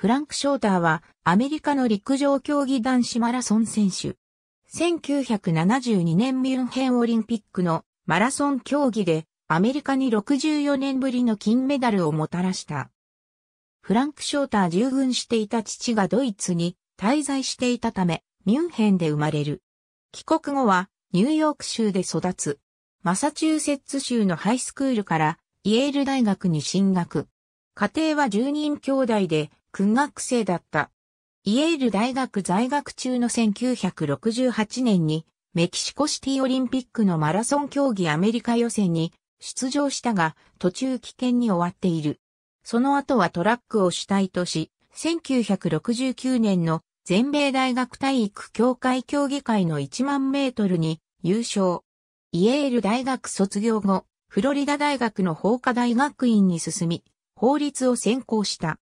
フランク・ショーターはアメリカの陸上競技男子マラソン選手。1972年ミュンヘンオリンピックのマラソン競技でアメリカに64年ぶりの金メダルをもたらした。フランク・ショーター従軍していた父がドイツに滞在していたため、ミュンヘンで生まれる。帰国後はニューヨーク州で育つ。マサチューセッツ州のハイスクールからイェール大学に進学。家庭は10人兄弟で苦学生だった。イエール大学在学中の1968年にメキシコシティオリンピックのマラソン競技アメリカ予選に出場したが途中危険に終わっている。その後はトラックを主体とし、1969年の全米大学体育協会協議会の1万メートルに優勝。イエール大学卒業後、フロリダ大学の法科大学院に進み、法律を専攻した。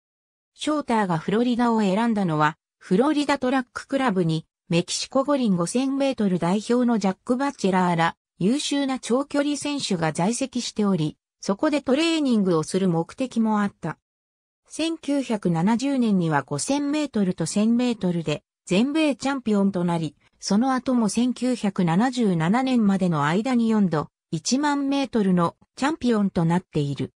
ショーターがフロリダを選んだのは、フロリダトラッククラブに、メキシコ五輪5000メートル代表のジャック・バチェラーら、優秀な長距離選手が在籍しており、そこでトレーニングをする目的もあった。1970年には5000メートルと1000メートルで全米チャンピオンとなり、その後も1977年までの間に4度、1万メートルのチャンピオンとなっている。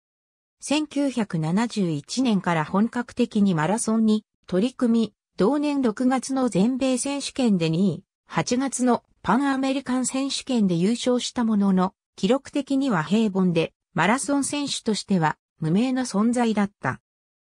1971年から本格的にマラソンに取り組み、同年6月の全米選手権で2位、8月のパンアメリカン選手権で優勝したものの、記録的には平凡で、マラソン選手としては無名の存在だった。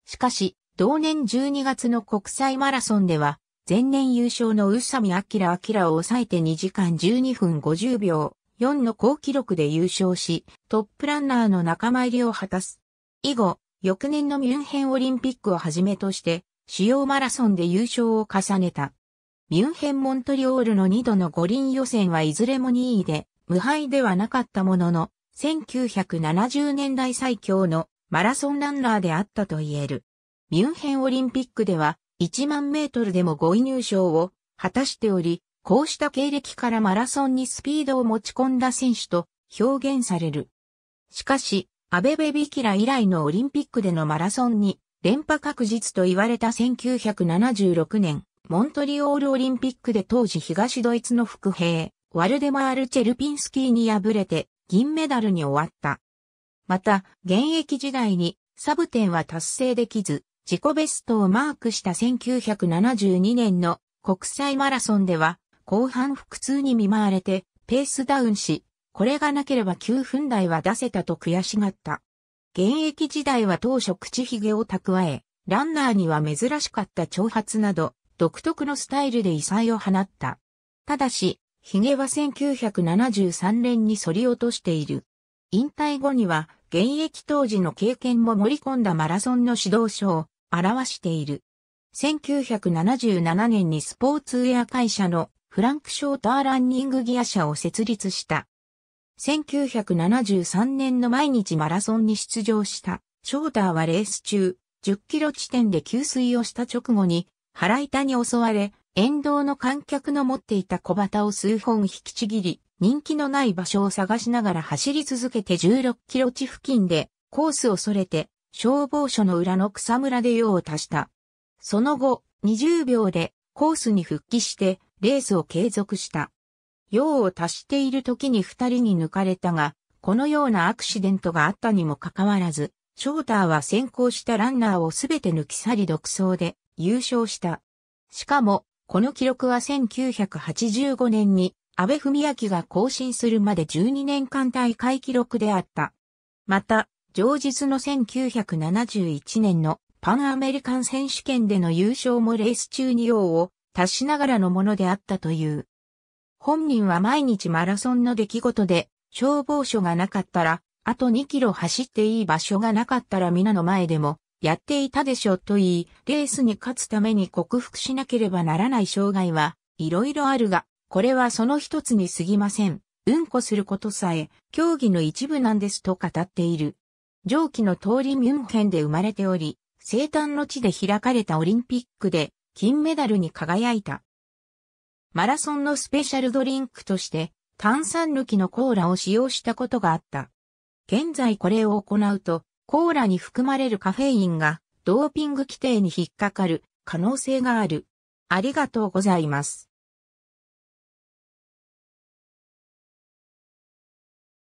しかし、同年12月の国際マラソンでは、前年優勝の宇佐美明明を抑えて2時間12分50秒4の高記録で優勝し、トップランナーの仲間入りを果たす。以後、翌年のミュンヘンオリンピックをはじめとして、主要マラソンで優勝を重ねた。ミュンヘン・モントリオールの2度の五輪予選はいずれも2位で、無敗ではなかったものの、1970年代最強のマラソンランナーであったと言える。ミュンヘンオリンピックでは1万メートルでも5位入賞を果たしており、こうした経歴からマラソンにスピードを持ち込んだ選手と表現される。しかし、アベベビキラ以来のオリンピックでのマラソンに連覇確実と言われた1976年、モントリオールオリンピックで当時東ドイツの副兵、ワルデマール・チェルピンスキーに敗れて銀メダルに終わった。また、現役時代にサブテンは達成できず、自己ベストをマークした1972年の国際マラソンでは、後半腹痛に見舞われて、ペースダウンし、これがなければ9分台は出せたと悔しがった。現役時代は当初口ひげを蓄え、ランナーには珍しかった長髪など、独特のスタイルで異彩を放った。ただし、髭は1973年に反り落としている。引退後には、現役当時の経験も盛り込んだマラソンの指導書を表している。1977年にスポーツウェア会社のフランク・ショーターランニングギア社を設立した。1973年の毎日マラソンに出場した、ショーターはレース中、10キロ地点で給水をした直後に、腹板に襲われ、沿道の観客の持っていた小旗を数本引きちぎり、人気のない場所を探しながら走り続けて16キロ地付近で、コースをそれて、消防署の裏の草むらで用を足した。その後、20秒でコースに復帰して、レースを継続した。用を足している時に二人に抜かれたが、このようなアクシデントがあったにもかかわらず、ショーターは先行したランナーをすべて抜き去り独走で優勝した。しかも、この記録は1985年に安倍文明が更新するまで12年間大会記録であった。また、上日の1971年のパンアメリカン選手権での優勝もレース中に用を足しながらのものであったという。本人は毎日マラソンの出来事で、消防署がなかったら、あと2キロ走っていい場所がなかったら皆の前でも、やっていたでしょと言い、レースに勝つために克服しなければならない障害は、いろいろあるが、これはその一つに過ぎません。うんこすることさえ、競技の一部なんですと語っている。上記の通りミュンヘンで生まれており、生誕の地で開かれたオリンピックで、金メダルに輝いた。マラソンのスペシャルドリンクとして炭酸抜きのコーラを使用したことがあった。現在これを行うと、コーラに含まれるカフェインがドーピング規定に引っかかる可能性がある。ありがとうございます。